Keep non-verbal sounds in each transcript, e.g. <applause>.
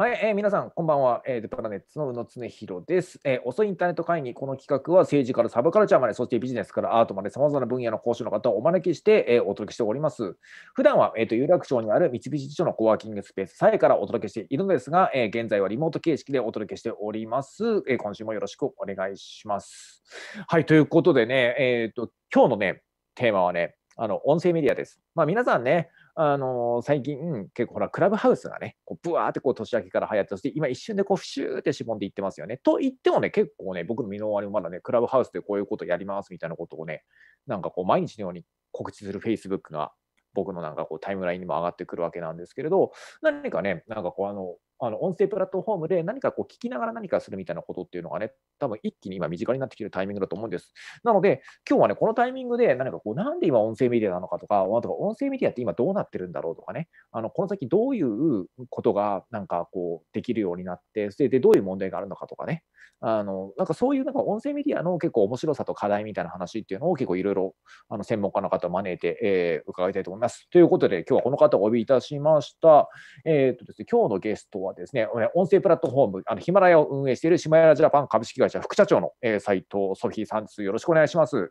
はい、えー、皆さん、こんばんは。えー、デプラネッツの宇野恒弘です、えー。遅いインターネット会議、この企画は政治からサブカルチャーまで、そしてビジネスからアートまで、さまざまな分野の講師の方をお招きして、えー、お届けしております。普段は、えーと、有楽町にある三菱地所のコワーキングスペース、さえからお届けしているのですが、えー、現在はリモート形式でお届けしております。えー、今週もよろしくお願いします。はい、ということでね、えーと、と今日のね、テーマはね、あの音声メディアです。まあ、皆さんね、あの最近、結構ほら、クラブハウスがね、こうブワーってこう年明けから流行って、そして今一瞬でこう、シューってしぼんでいってますよね。と言ってもね、結構ね、僕の身の回りもまだね、クラブハウスでこういうことやりますみたいなことをね、なんかこう、毎日のように告知する Facebook が僕のなんかこうタイムラインにも上がってくるわけなんですけれど、何かね、なんかこうあの、あの音声プラットフォームで何かこう聞きながら何かするみたいなことっていうのがね、多分一気に今身近になってきてるタイミングだと思うんです。なので、今日はね、このタイミングで何かこう、なんで今音声メディアなのかとか、あと音声メディアって今どうなってるんだろうとかね、あのこの先どういうことがなんかこうできるようになって、それでどういう問題があるのかとかね、あのなんかそういうなんか音声メディアの結構面白さと課題みたいな話っていうのを結構いろいろあの専門家の方を招いて、えー、伺いたいと思います。ということで、今日はこの方をお呼びいたしました。えー、っとですね、今日のゲストははですね、音声プラットフォーム、あのヒマラヤを運営しているシマヤラジャパン株式会社副社長の、えー、斉藤ソフィーさんです。よろしくお願いします。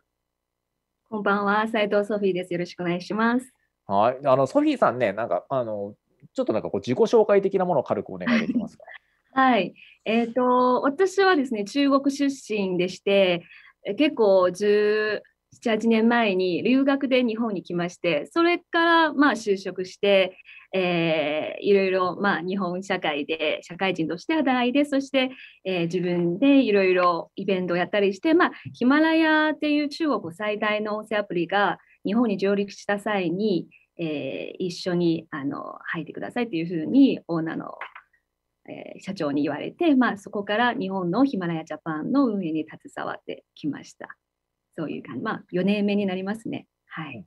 こんばんは、斉藤ソフィーです。よろしくお願いします。はい、あのソフィーさんね、なんかあのちょっとなんかこう自己紹介的なものを軽くお願いできますか。はい、えっ、ー、と私はですね中国出身でして、結構十78年前に留学で日本に来ましてそれからまあ就職して、えー、いろいろまあ日本社会で社会人として働いてそして、えー、自分でいろいろイベントをやったりして、まあ、ヒマラヤっていう中国最大の音声アプリが日本に上陸した際に、えー、一緒にあの入ってくださいというふうにオーナーの、えー、社長に言われて、まあ、そこから日本のヒマラヤジャパンの運営に携わってきました。そういう感じ、まあ、4年目になりますね。はい、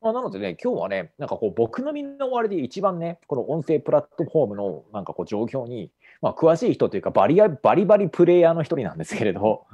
まあ、なのでね、今日はね、なんかこう、僕の身の回りで一番ね、この音声プラットフォームのなんかこう、状況に、まあ、詳しい人というかバリア、バリバリプレイヤーの一人なんですけれど、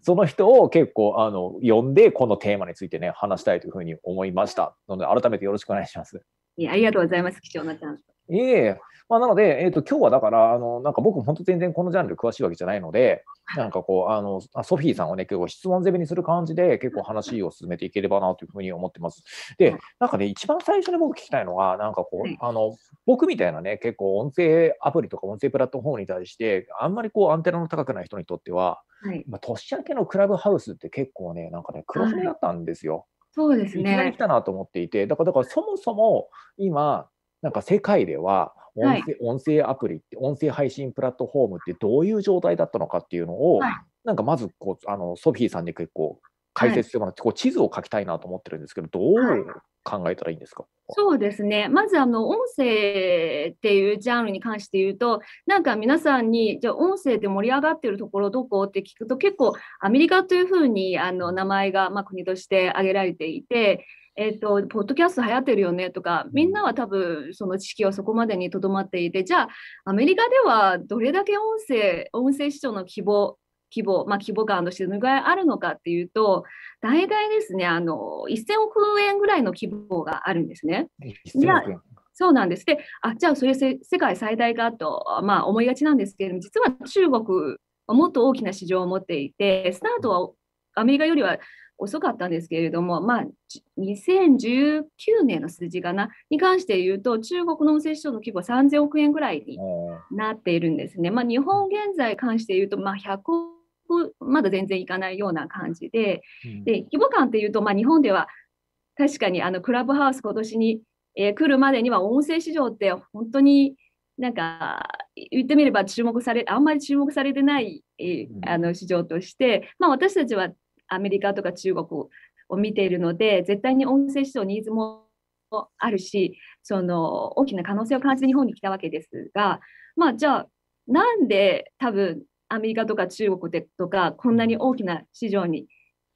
その人を結構、あの、呼んで、このテーマについてね、話したいというふうに思いました。ので、改めてよろしくお願いします。いありがとうございます。貴重なチャンス。いえ、まあ、なので、えーと、今日はだから、あのなんか僕も本当全然このジャンル詳しいわけじゃないので、なんかこう、あのソフィーさんをね、結構質問攻めにする感じで、結構話を進めていければなというふうに思ってます。で、なんかね、一番最初に僕聞きたいのが、なんかこう、あの僕みたいなね、結構音声アプリとか音声プラットフォームに対して、あんまりこう、アンテナの高くない人にとっては、はい、まあ、年明けのクラブハウスって結構ね、なんかね、黒船だったんですよ。はいそうですね。いきなり来たなと思っていて、だからだからそもそも今、なんか世界では音声はい、音声アプリって音声配信プラットフォームってどういう状態だったのかっていうのを、はい、なんかまずこうあのソフィーさんに結構解説してもらって、はい、こう地図を書きたいなと思ってるんですけどどう考えたらいいんですか、そうですねまずあの音声っていうジャンルに関して言うとなんか皆さんにじゃあ音声で盛り上がってるところどこって聞くと結構アメリカというふうにあの名前が、まあ、国として挙げられていてえっ、ー、と、ポッドキャスト流行ってるよねとか、みんなは多分その知識はそこまでにとどまっていて、じゃあ、アメリカではどれだけ音声、音声視聴の規模、規模、まあ、規模感としてどのぐらいあるのかっていうと、大体ですね、あの1000億円ぐらいの規模があるんですね。そうなんです。で、あじゃあ、それ世界最大かと、まあ、思いがちなんですけれども、実は中国はもっと大きな市場を持っていて、スタートはアメリカよりは遅かったんですけれども、まあ、2019年の数字かな、に関して言うと、中国の接種場の規模は3000億円ぐらいになっているんですね。まあ、日本現在に関して言うと、まあ、100億、まだ全然いかないような感じで、で規模感っていうと、まあ、日本では確かにあのクラブハウス、今年に、えー、来るまでには音声市場って本当になんか言ってみれば注目されあんまり注目されてない、えー、あの市場として、まあ、私たちはアメリカとか中国を見ているので絶対に音声指導ニーズもあるしその大きな可能性を感じて日本に来たわけですが、まあ、じゃあなんで多分アメリカとか中国でとかこんなに大きな市場に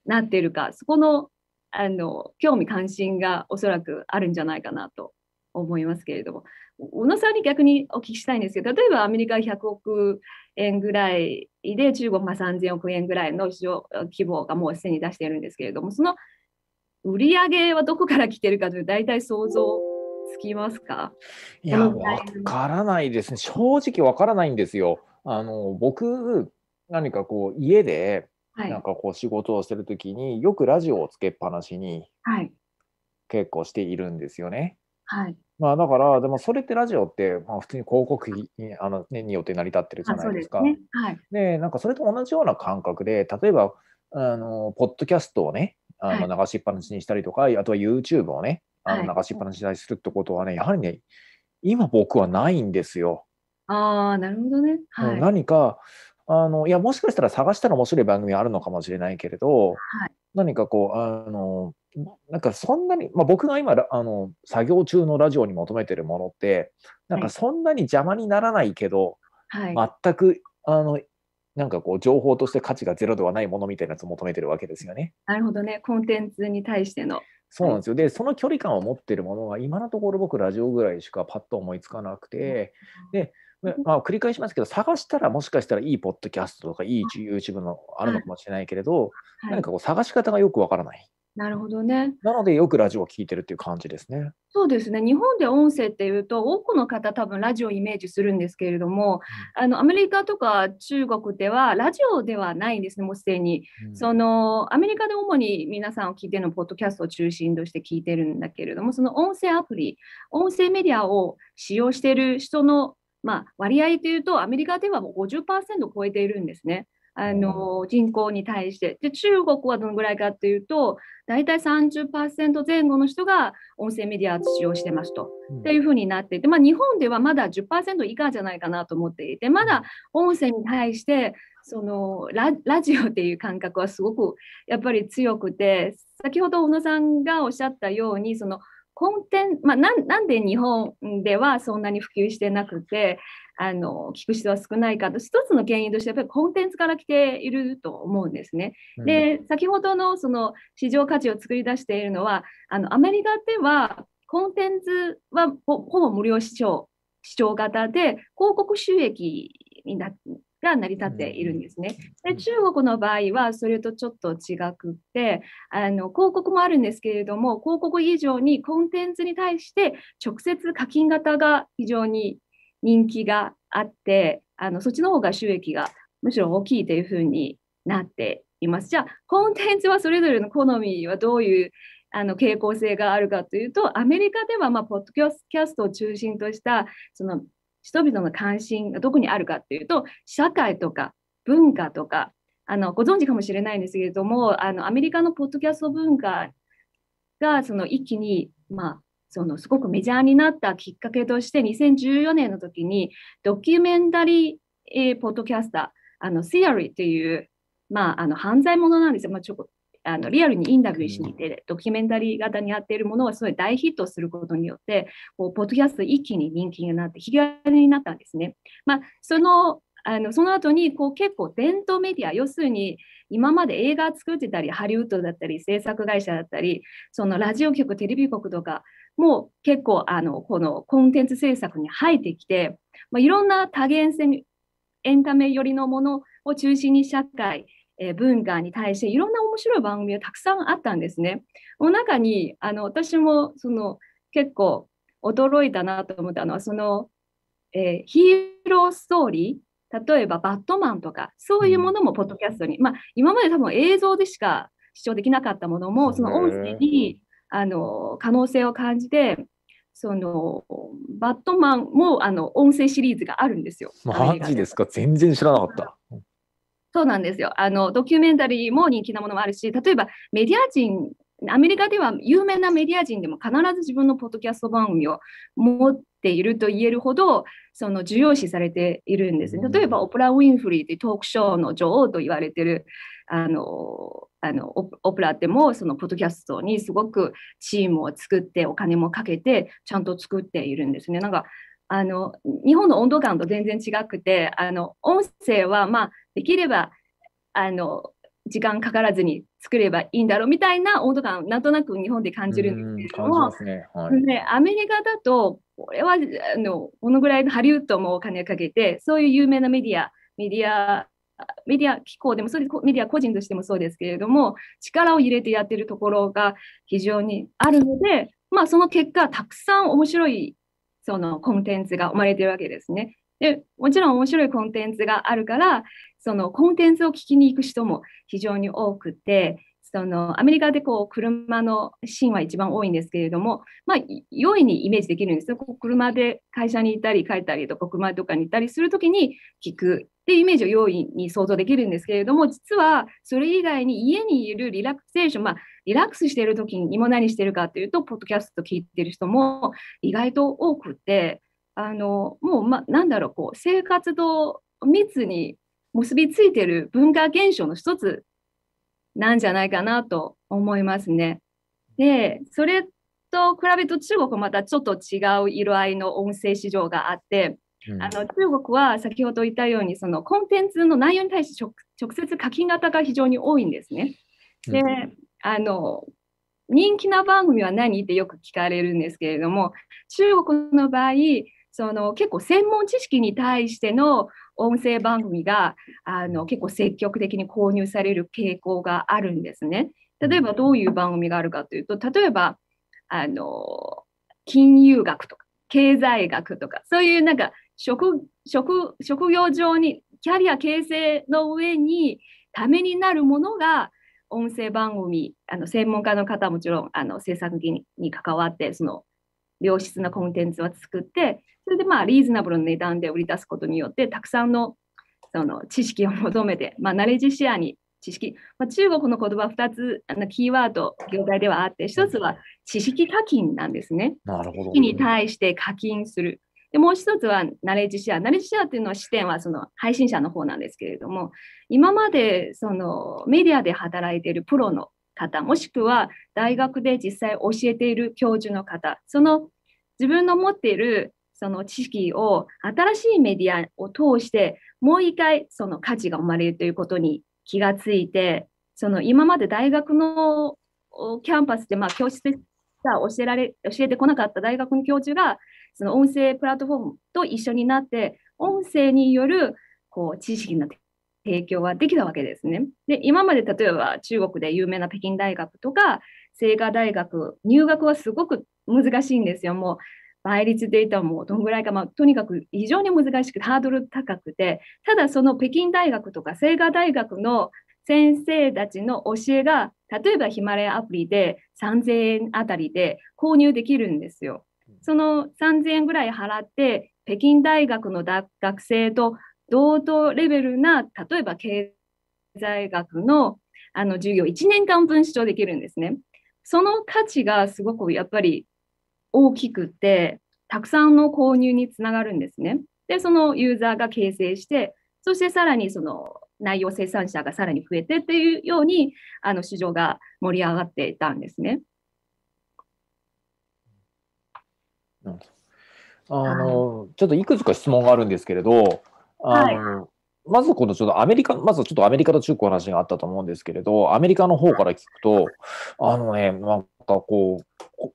なっているかそこのあの興味関心がおそらくあるんじゃないかなと思いますけれども、小野さんに逆にお聞きしたいんですけど、例えばアメリカ100億円ぐらいで、中国は3000億円ぐらいの市場規模がもうすでに出しているんですけれども、その売り上げはどこから来てるかという、大体想像つきますかいや、わからないですね、正直わからないんですよ。あの僕何かこう家でなんかこう仕事をしてる時によくラジオをつけっぱなしに結構しているんですよね。はい。まあだから、でもそれってラジオって、まあ、普通に広告費あの、ね、によって成り立ってるじゃないですか。で、はい、なんかそれと同じような感覚で、例えば、あのポッドキャストをね、あの流しっぱなしにしたりとか、はい、あとは YouTube をね、あの流しっぱなしにするってことはね、やはりね、今僕はないんですよ。ああ、なるほどね。はい、何か、あのいやもしかしたら探したら面白い番組あるのかもしれないけれど、はい、何かこうあのなんかそんなに、まあ、僕が今あの作業中のラジオに求めてるものってなんかそんなに邪魔にならないけど、はい、全くあのなんかこう情報として価値がゼロではないものみたいなやつを求めてるわけですよね。なるほどねコンテンツに対しての。そうなんですよ、はい、でその距離感を持ってるものは今のところ僕ラジオぐらいしかパッと思いつかなくて、うん、でまあ、繰り返しますけど探したらもしかしたらいいポッドキャストとかいい YouTube のあるのかもしれないけれど、はい、何かこう探し方がよくわからない。なるほどね。なのでよくラジオを聞いてるっていう感じですね。そうですね。日本で音声っていうと多くの方多分ラジオをイメージするんですけれども、うん、あのアメリカとか中国ではラジオではないんですね。もうすでに、うん、そのアメリカで主に皆さんを聞いてるのポッドキャストを中心として聞いてるんだけれども、その音声アプリ、音声メディアを使用している人のまあ、割合というと、アメリカではもう50%超えているんですね。あの人口に対して。で、中国はどのぐらいかというと、大体30%前後の人が音声メディアを使用してますと。っていうふうになっていて、まあ、日本ではまだ10%以下じゃないかなと思っていて、まだ音声に対してそのラジオっていう感覚はすごくやっぱり強くて、先ほど小野さんがおっしゃったように、そのコンテンまあ、なんで日本ではそんなに普及してなくてあの聞く人は少ないかと一つの原因としてやっぱりコンテンツから来ていると思うんですね。で先ほどのその市場価値を作り出しているのはあのアメリカではコンテンツはほぼ無料視聴視聴型で広告収益になが成り立っているんですね。で中国の場合はそれとちょっと違くってあの広告もあるんですけれども広告以上にコンテンツに対して直接課金型が非常に人気があってあのそっちの方が収益がむしろ大きいというふうになっています。じゃあコンテンツはそれぞれの好みはどういうあの傾向性があるかというとアメリカではまあポッドキャストを中心としたその人々の関心がどこにあるかっていうと、社会とか文化とか、あのご存知かもしれないんですけれども、あのアメリカのポッドキャスト文化がその一気に、まあ、そのすごくメジャーになったきっかけとして、2014年の時にドキュメンタリー、えー、ポッドキャスター、あの、シアリーっていう、まあ、あの犯罪者なんですよ。まあ、ちょあのリアルにインタビューしに行って、ドキュメンタリー型にやっているものはすごい大ヒットすることによって、こうポッドキャスト一気に人気になって、引き金になったんですね。まあ、そのあのその後にこう結構伝統メディア、要するに今まで映画作ってたり、ハリウッドだったり、制作会社だったり、そのラジオ局、テレビ局とかも結構あのこのコンテンツ制作に入ってきて、まあ、いろんな多元性エンタメ寄りのものを中心に社会え文化に対していろんな面白い番組がたくさんあったんですね。の中にあの私もその結構驚いたなと思ったのはその、えー、ヒーローストーリー例えばバットマンとかそういうものもポッドキャストに、まあ、今まで多分映像でしか視聴できなかったものもその音声にあの可能性を感じてそのバットマンもあの音声シリーズがあるんですよ。マジですか全然知らなかった。そうなんですよあのドキュメンタリーも人気なものもあるし例えばメディア人アメリカでは有名なメディア人でも必ず自分のポッドキャスト番組を持っていると言えるほどその重要視されているんですね。例えばオプラ・ウィンフリーというトークショーの女王と言われているあのあのオプラでもそのポッドキャストにすごくチームを作ってお金もかけてちゃんと作っているんですね。なんかあの日本の温度感と全然違くてあの音声はまあできればあの時間かからずに作ればいいんだろうみたいな温度感なんとなく日本で感じるんですけども、ねはい、アメリカだとこれはあのこのぐらいのハリウッドもお金をかけてそういう有名なメディアメディアメディア機構でもそうですメディア個人としてもそうですけれども力を入れてやってるところが非常にあるので、まあ、その結果たくさん面白いそのコンテンツが生まれてるわけですね。でもちろん面白いコンテンツがあるからそのコンテンツを聞きに行く人も非常に多くて、そのアメリカでこう車のシーンは一番多いんですけれども、まあ、容易にイメージできるんですよ。こう車で会社に行ったり帰ったりとか、車とかに行ったりするときに聞くっていうイメージを容易に想像できるんですけれども、実はそれ以外に家にいるリラクゼーション、まあ、リラックスしているときにも何してるかというと、ポッドキャスト聞いてる人も意外と多くて、あのもう、ま、なんだろう、こう生活と密に結びついている文化現象の一つなんじゃないかなと思いますね。で、それと比べると中国はまたちょっと違う色合いの音声市場があって、うん、あの中国は先ほど言ったようにそのコンテンツの内容に対して直接書き方が非常に多いんですね。で、うん、あの人気な番組は何ってよく聞かれるんですけれども中国の場合その結構専門知識に対しての音声番組があの結構積極的に購入される傾向があるんですね。例えばどういう番組があるかというと例えばあの金融学とか経済学とかそういうなんか職職職業上にキャリア形成の上にためになるものが音声番組あの専門家の方もちろんあの制作に関わってその良質なコンテンツを作って、それでまあリーズナブルな値段で売り出すことによって、たくさんのその知識を求めて、まあ、ナレッジシェアに知識、まあ、中国の言葉2つあのキーワード、業界ではあって、1つは知識課金なんですね。なるほど、識に対して課金する。でもう1つはナレッジシェア。ナレッジシェアというのは視点はその配信者の方なんですけれども、今までそのメディアで働いているプロの方、もしくは大学で実際教えている教授の方、その自分の持っているその知識を新しいメディアを通してもう一回その価値が生まれるということに気がついてその今まで大学のキャンパスでまあ教室で教えられ教えてこなかった大学の教授がその音声プラットフォームと一緒になって音声によるこう知識の提供はできたわけですね。で今まで例えば中国で有名な北京大学とか清華大学入学はすごく難しいんですよ。もう倍率データもどんぐらいか、まあ、とにかく非常に難しくハードル高くてただその北京大学とか清華大学の先生たちの教えが例えばヒマラヤアプリで3000円あたりで購入できるんですよ。その3000円ぐらい払って北京大学の学生と同等レベルな、例えば経済学のあの授業、1年間分視聴できるんですね。その価値がすごくやっぱり大きくて、たくさんの購入につながるんですね。で、そのユーザーが形成して、そしてさらにその内容生産者がさらに増えてっていうように、あの市場が盛り上がっていたんですね。あの、ちょっといくつか質問があるんですけれど、あの、はい、まずこのちょっとアメリカ、まずちょっとアメリカと中国の話があったと思うんですけれど、アメリカの方から聞くと、あのね、なんかこう、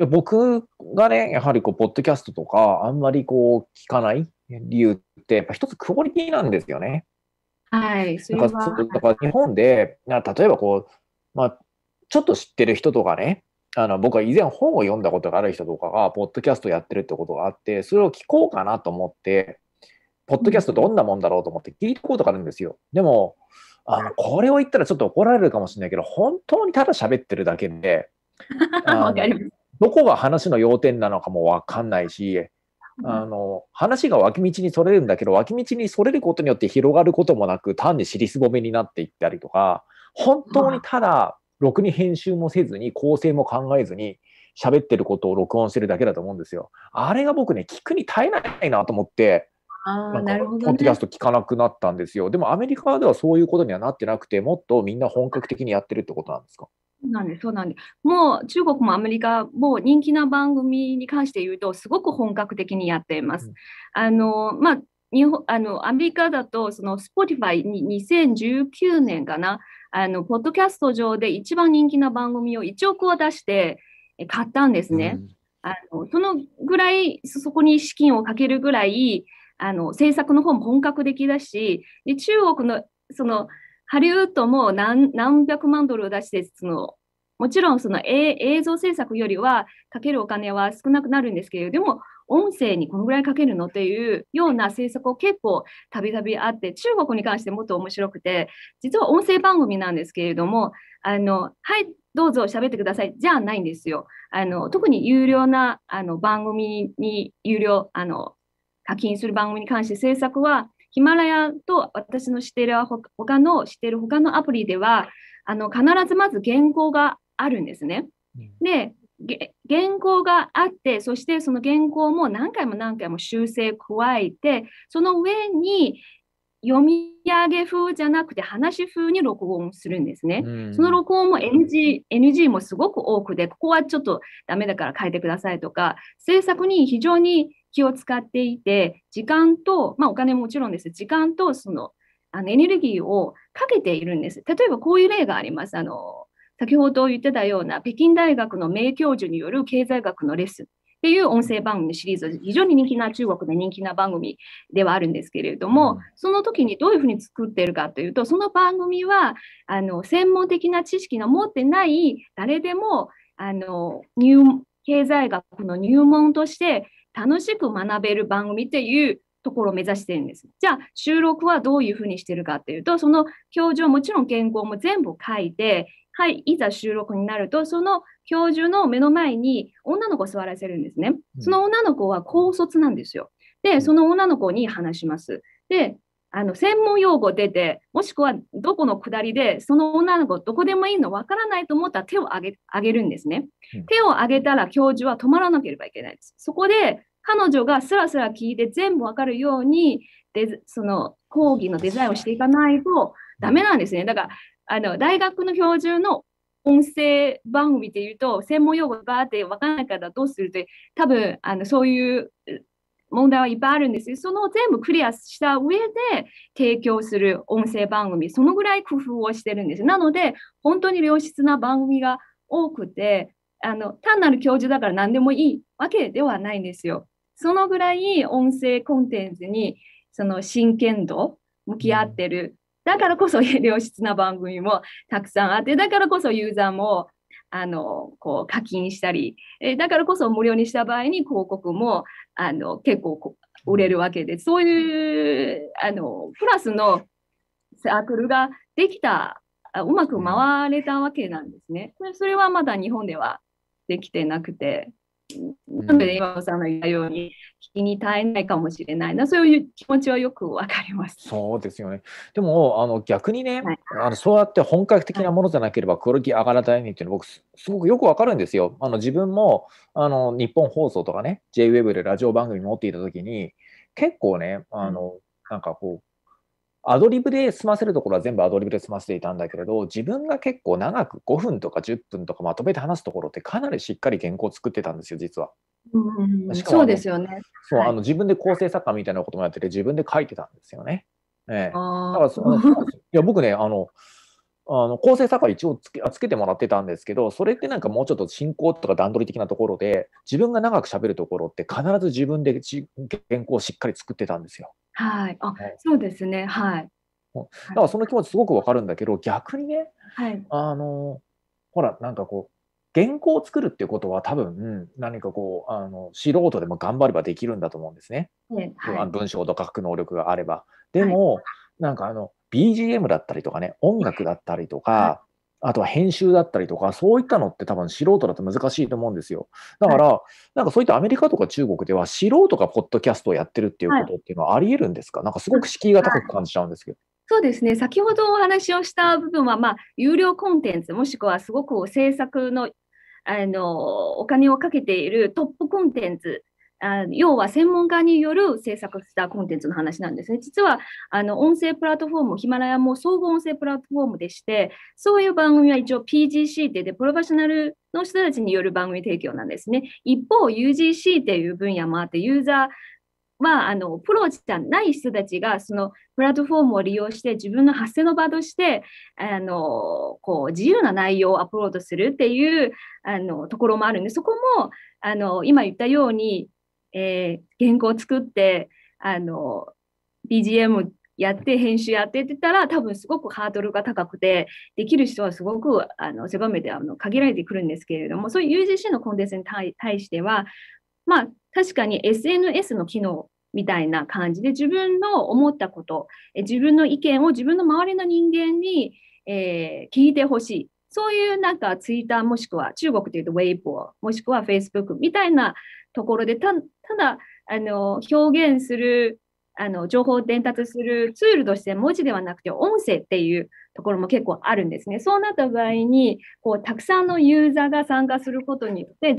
いや僕がね、やはりこう、ポッドキャストとか、あんまりこう、聞かない理由って、やっぱ一つクオリティなんですよね。はい、そうはだからだから日本で、例えばこう、まあ、ちょっと知ってる人とかね、あの僕は以前本を読んだことがある人とかが、ポッドキャストやってるってことがあって、それを聞こうかなと思って、ポッドキャストどんなもんだろうと思って聞いたことがあるんですよ。でも、あのこれを言ったらちょっと怒られるかもしれないけど、本当にただ喋ってるだけで、<laughs> どこが話の要点なのかもわかんないし、あの話が脇道にそれるんだけど、脇道にそれることによって広がることもなく、単に尻すぼめになっていったりとか、本当にただ、ろくに編集もせずに、構成も考えずに、喋ってることを録音してるだけだと思うんですよ。あれが僕ね、聞くに耐えないなと思って、なんか、ね、ポッドキャスト聞かなくなったんですよ。でもアメリカではそういうことにはなってなくて、もっとみんな本格的にやってるってことなんですかそうなんです、そうなんでもう中国もアメリカも人気な番組に関して言うと、すごく本格的にやっています。うん、あの、まあ、日本あのアメリカだと、その Spotify に2019年かな、あの、ポッドキャスト上で一番人気な番組を1億を出して買ったんですね。うん、あのそのぐらい、そこに資金をかけるぐらい、あの制作の方も本格的だしで中国のそのハリウッドも何何百万ドルを出してそのもちろんその映像制作よりはかけるお金は少なくなるんですけれども音声にこのぐらいかけるのっていうような制作を結構たびたびあって中国に関してもっと面白くて実は音声番組なんですけれどもあのはいどうぞ喋ってくださいじゃないんですよあの特に有料なあの番組に有料あの課金する番組に関して制作は、ヒマラヤと私の知っている他の、知っている他のアプリでは、あの必ずまず原稿があるんですね。で、原稿があって、そしてその原稿も何回も何回も修正加えて、その上に読み上げ風じゃなくて話風に録音するんですね。うん、その録音も NG, NG もすごく多くで、ここはちょっとダメだから変えてくださいとか、制作に非常に気を使っていて、時間と、まあ、お金ももちろんです、時間とそのあのエネルギーをかけているんです。例えばこういう例があります。あの先ほど言ってたような北京大学の名教授による経済学のレッスンっていう音声番組シリーズ、非常に人気な中国で人気な番組ではあるんですけれども、その時にどういうふうに作っているかというと、その番組はあの専門的な知識の持ってない誰でもあの入経済学の入門として楽しく学べる番組っていうところを目指してるんです。じゃあ収録はどういうふうにしてるかっていうとその教授はもちろん原稿も全部書いてはいいざ収録になるとその教授の目の前に女の子を座らせるんですね。その女の子は高卒なんですよ。でその女の子に話します。であの専門用語出て、もしくはどこの下りで、その女の子、どこでもいいの分からないと思ったら手を挙げ上げるんですね。手を挙げたら教授は止まらなければいけないです。そこで彼女がすらすら聞いて全部分かるようにで、その講義のデザインをしていかないとダメなんですね。だからあの大学の教授の音声番組で言うと、専門用語がバーってわからないからどうするって、多分あのそういう問題はいっぱいあるんですその全部クリアした上で提供する音声番組、そのぐらい工夫をしてるんです。なので、本当に良質な番組が多くて、あの単なる教授だから何でもいいわけではないんですよ。そのぐらい音声コンテンツにその真剣度、向き合ってる。だからこそ <laughs> 良質な番組もたくさんあって、だからこそユーザーもあのこう課金したり、えだからこそ無料にした場合に広告もあの結構売れるわけで、そういうあのプラスのサークルができた、うまく回れたわけなんですね。それはまだ日本ではできてなくて、なので、今野さんの言ったように、聞きに耐えないかもしれないな、そういう気持ちはよくわかります。そうですよね。でも、あの逆にね、はい、あのそうやって本格的なものじゃなければ、クオリティ上がらないっていうのは、僕、すごくよくわかるんですよ。あの自分もあの日本放送とかね、JWEB でラジオ番組持っていたときに、結構ね、あの、うん、なんかこう、アドリブで済ませるところは全部アドリブで済ませていたんだけれど、自分が結構長く5分とか10分とかまとめて話すところってかなりしっかり原稿を作ってたんですよ、実は。うしかも、そうですよね。そう、あの自分で構成作家みたいなこともやってて、自分で書いてたんですよね。ええ、だからそのいや僕ねあのあの構成作家一応つけつけてもらってたんですけどそれってなんかもうちょっと進行とか段取り的なところで自分が長くしゃべるところって必ず自分で原稿をしっかり作ってたんですよ。はい。あ、はい、そうですね。はい。だからその気持ちすごくわかるんだけど、逆にね、はい、あの、ほら、なんかこう、原稿を作るっていうことは多分何かこうあの素人でも頑張ればできるんだと思うんですね、はい、文章とか書く能力があれば。でも、はい、なんかあの BGM だったりとかね音楽だったりとか、あとは編集だったりとか、そういったのって多分素人だと難しいと思うんですよ。だから、はい、なんかそういったアメリカとか中国では素人がポッドキャストをやってるっていうことっていうのはあり得るんですか、はい、なんかすごく敷居が高く感じちゃうんですけど。そうですね先ほどお話をした部分は、まあ、有料コンテンツ、もしくはすごく制作のあのお金をかけているトップコンテンツあ要は専門家による制作したコンテンツの話なんですね。実はあの音声プラットフォーム、ヒマラヤも総合音声プラットフォームでして、そういう番組は一応 PGC ってで、プロフェッショナルの人たちによる番組提供なんですね。一方、UGC っていう分野もあって、ユーザーはあのプロじゃない人たちがそのプラットフォームを利用して自分の発声の場としてあのこう自由な内容をアップロードするっていうあのところもあるんでそこもあの今言ったようにえー、原稿作ってあの BGM やって編集やってってたら多分すごくハードルが高くてできる人はすごくあの狭めてあの限られてくるんですけれどもそういう UGC のコンテンツに対してはまあ確かに SNS の機能みたいな感じで自分の思ったこと自分の意見を自分の周りの人間に、えー、聞いてほしいそういうなんかツイッターもしくは中国でいうとウェイボーもしくはフェイスブックみたいなところでたただ、あの、表現する、あの、情報を伝達するツールとして文字ではなくて音声っていうところも結構あるんですね。そうなった場合に、こう、たくさんのユーザーが参加することによって、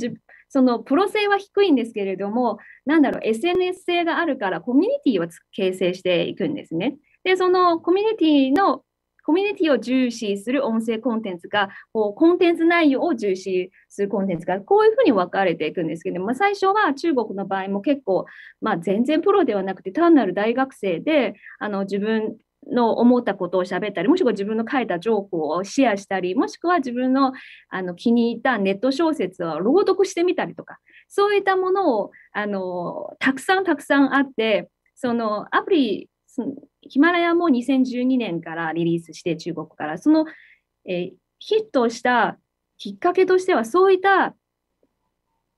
そのプロ性は低いんですけれども、なんだろう、SNS 性があるからコミュニティを形成していくんですね。で、そのコミュニティのコミュニティを重視する音声コンテンツが、こうコンテンツ内容を重視するコンテンツが、こういうふうに分かれていくんですけど、まあ、最初は中国の場合も結構、まあ、全然プロではなくて、単なる大学生で、あの自分の思ったことを喋ったり、もしくは自分の書いた情報をシェアしたり、もしくは自分のあの気に入ったネット小説を朗読してみたりとか、そういったものをあのたくさんたくさんあって、そのアプリヒマラヤも2012年からリリースして、中国から。その、えー、ヒットしたきっかけとしては、そういった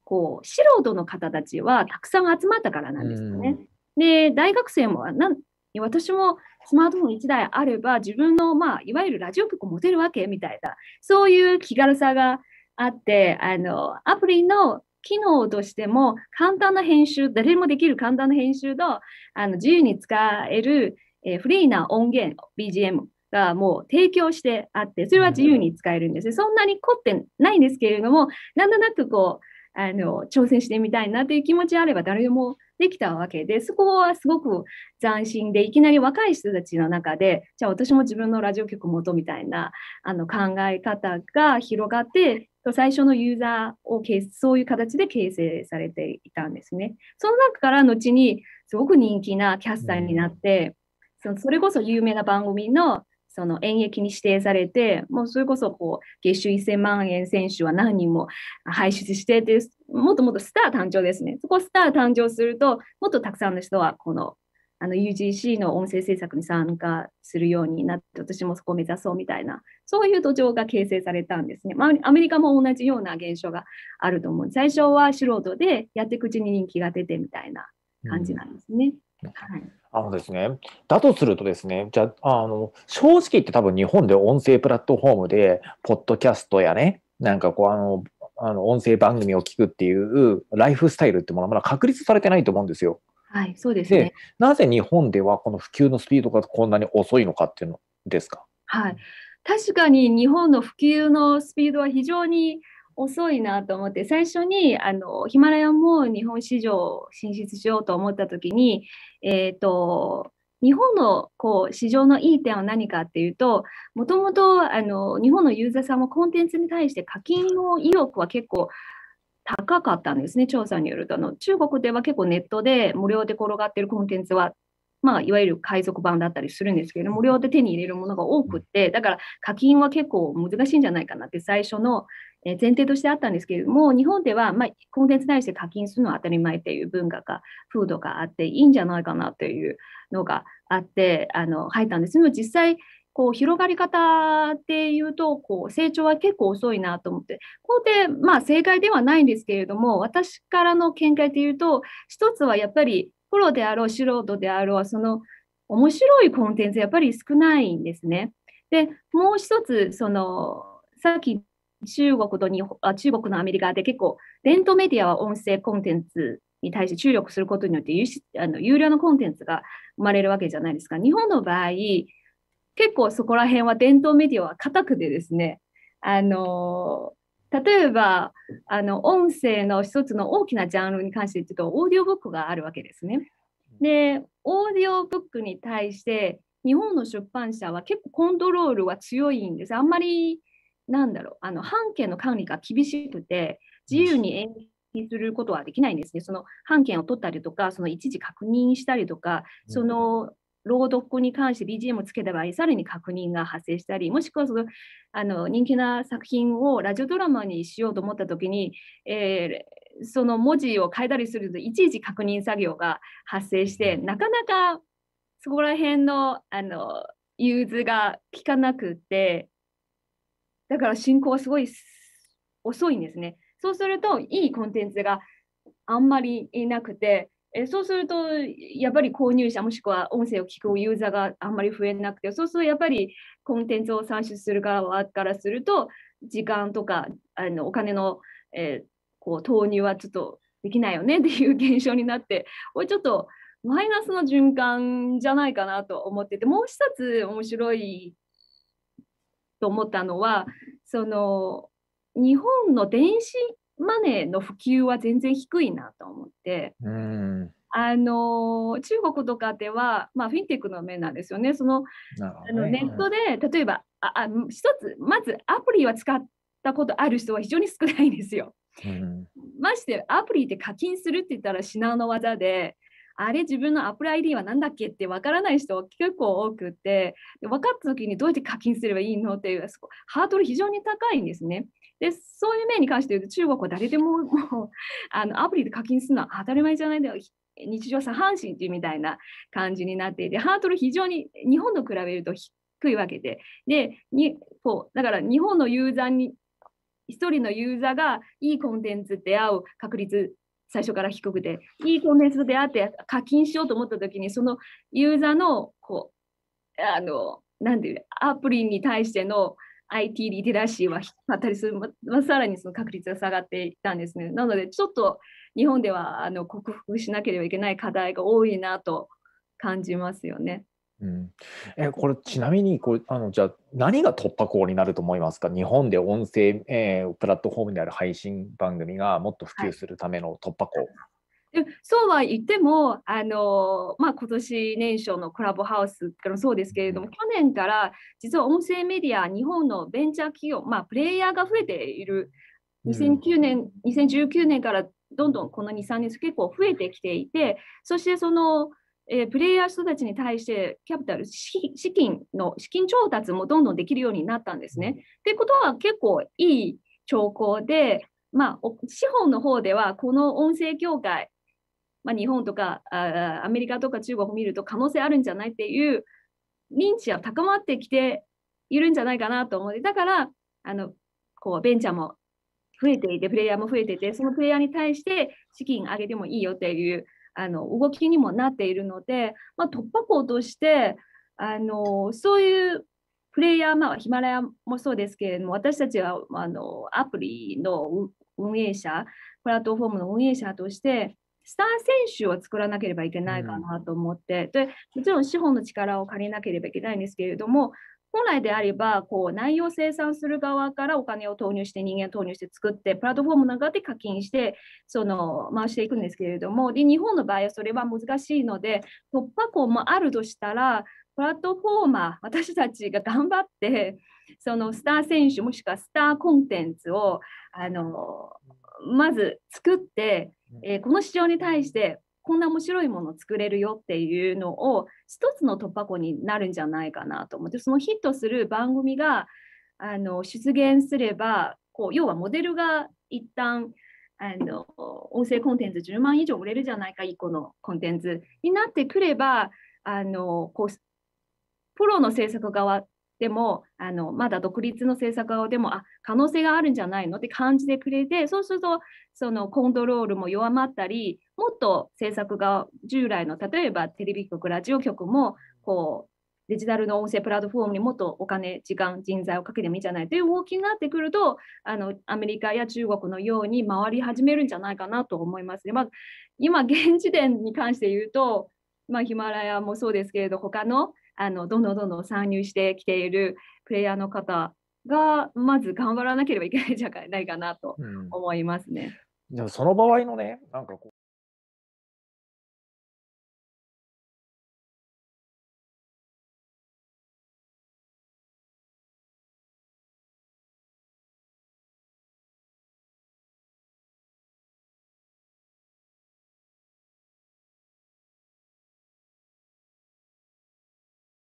こう素人の方たちはたくさん集まったからなんですよね。で大学生もなん私もスマートフォン1台あれば自分の、まあ、いわゆるラジオ局持てるわけみたいなそういう気軽さがあってあのアプリの機能としても簡単な編集誰もできる簡単な編集とあの自由に使えるえー、フリーな音源、BGM がもう提供してあって、それは自由に使えるんです。そんなに凝ってないんですけれども、なんとなくこう、あの挑戦してみたいなという気持ちがあれば誰でもできたわけで、そこはすごく斬新で、いきなり若い人たちの中で、じゃあ私も自分のラジオ局元みたいなあの考え方が広がって、最初のユーザーをそういう形で形成されていたんですね。その中から後にすごく人気なキャスターになって、そのそれこそ有名な番組のその演劇に指定されて、もうそれこそこう月収1000万円選手は何人も輩出しててもっともっとスター誕生ですね。そこスター誕生すると、もっとたくさんの人はこのあの UGC の音声制作に参加するようになって、私もそこを目指そうみたいな、そういう土壌が形成されたんですね。まあ、アメリカも同じような現象があると思う。最初は素人でやっていくうちに人気が出てみたいな感じなんですね。うん、はいあのですね、だとするとですね、じゃあ、あの、正直言って多分日本で音声プラットフォームで、ポッドキャストやね、なんかこう、あの、あの音声番組を聞くっていうライフスタイルってものはまだ確立されてないと思うんですよ。はい、そうですね。なぜ日本ではこの普及のスピードがこんなに遅いのかっていうのですか。はい、確かに日本の普及のスピードは非常に遅いなと思って最初にあのヒマラヤも日本市場進出しようと思った時に、えーと、日本のこう市場のいい点は何かっていうともともと日本のユーザーさんもコンテンツに対して課金の意欲は結構高かったんですね調査によるとあの中国では結構ネットで無料で転がってるコンテンツはまあ、いわゆる海賊版だったりするんですけど無料で手に入れるものが多くって、だから課金は結構難しいんじゃないかなって、最初の前提としてあったんですけれども、日本では、まあ、コンテンツに対して課金するのは当たり前っていう文化が、風土があっていいんじゃないかなというのがあって、あの入ったんですけど、実際、こう広がり方っていうとこう成長は結構遅いなと思ってここでまあ正解ではないんですけれども私からの見解でいうと一つはやっぱりプロであろう素人であろうその面白いコンテンツやっぱり少ないんですね。でもう一つそのさっき中国と日本あ中国のアメリカで結構伝統メディアは音声コンテンツに対して注力することによって有あの有料のコンテンツが生まれるわけじゃないですか。日本の場合、結構そこら辺は伝統メディアは固くてですね、あの例えばあの音声の一つの大きなジャンルに関して言うと、オーディオブックがあるわけですね。で、オーディオブックに対して、日本の出版社は結構コントロールは強いんです。あんまりなんだろう、あの半径の管理が厳しくて、自由に延期することはできないんですね。その半径を取ったりとか、その一時確認したりとか、その朗読に関して BGM をつけた場合、さらに確認が発生したり、もしくはそのあの人気な作品をラジオドラマにしようと思ったときに、えー、その文字を変えたりすると、いちいち確認作業が発生して、なかなかそこら辺のあの融通が利かなくて、だから進行はすごい遅いんですね。そうすると、いいコンテンツがあんまりいなくて、えそうすると、やっぱり購入者、もしくは音声を聞くユーザーがあんまり増えなくて、そうするとやっぱりコンテンツを算出する側からすると、時間とかあのお金の、えー、こう投入はちょっとできないよねっていう現象になって、これちょっとマイナスの循環じゃないかなと思ってて、もう一つ面白いと思ったのはその日本の電子マネーの普及は全然低いなと思って。うんあの中国とかでは、まあ、フィンテックの面なんですよね。そのあのネットで例えばああ一つまずアプリは使ったことある人は非常に少ないんですよ。うん、ましてアプリで課金するって言ったら至難の技であれ自分のアプリ ID は何だっけって分からない人結構多くてで分かった時にどうやって課金すればいいのっていうハードル非常に高いんですね。でそういう面に関して言うと中国は誰でももう <laughs> あのアプリで課金するのは当たり前じゃないんだよ日常茶飯うみたいな感じになっていてハードル非常に日本と比べると低いわけででにこうだから日本のユーザーに1人のユーザーがいいコンテンツで会う確率最初から低くて、いいコンテンツであって課金しようと思った時に、そのユーザーの、こう、あの、なんていう、アプリに対しての IT リテラシーは引っ張ったりする、まさらにその確率が下がっていったんですね。なので、ちょっと日本ではあの克服しなければいけない課題が多いなと感じますよね。うん、えこれちなみにこれあのじゃあ何が突破口になると思いますか日本で音声、えー、プラットフォームである配信番組がもっと普及するための突破口、はいそうは言っても、あのまあ、今年年初のコラボハウスからそうですけれども、去年から実は音声メディア、日本のベンチャー企業、まあ、プレイヤーが増えている、2009年、うん、2019年からどんどんこの2、3年、結構増えてきていて、そしてそのえー、プレイヤー人たちに対してキャピタル資金の資金調達もどんどんできるようになったんですね。ってことは結構いい兆候で、まあ、資本の方ではこの音声業界、まあ、日本とかアメリカとか中国を見ると可能性あるんじゃないっていう認知は高まってきているんじゃないかなと思って、だからあのこうベンチャーも増えていて、プレイヤーも増えていて、そのプレイヤーに対して資金上げてもいいよっていうあの動きにもなっているので、まあ、突破口としてあのそういうプレイヤー、まあ、ヒマラヤもそうですけれども私たちはあのアプリの運営者プラットフォームの運営者としてスター選手を作らなければいけないかなと思って、でもちろん資本の力を借りなければいけないんですけれども本来であればこう内容を生産する側からお金を投入して人間投入して作ってプラットフォームの中で課金してその回していくんですけれどもで日本の場合はそれは難しいので突破口もあるとしたらプラットフォーマー私たちが頑張ってそのスター選手もしくはスターコンテンツをあのまず作って、えこの市場に対してこんな面白いもの作れるよっていうのを一つの突破口になるんじゃないかなと思ってそのヒットする番組があの出現すればこう要はモデルが一旦あの音声コンテンツ10万以上売れるじゃないか1個のコンテンツになってくればあのこうプロの制作側でもあのまだ独立の政策でもあ可能性があるんじゃないのって感じてくれてそうするとそのコントロールも弱まったりもっと政策が従来の例えばテレビ局ラジオ局もこうデジタルの音声プラットフォームにもっとお金、時間、人材をかけてもいいんじゃないという動きになってくると、あのアメリカや中国のように回り始めるんじゃないかなと思いますね。まあ、今、現時点に関して言うと、まあ、ヒマラヤもそうですけれど、他のあのどんどんどんどん参入してきているプレイヤーの方がまず頑張らなければいけないんじゃないかなと思いますね。うん、でもその場合のねなんかこ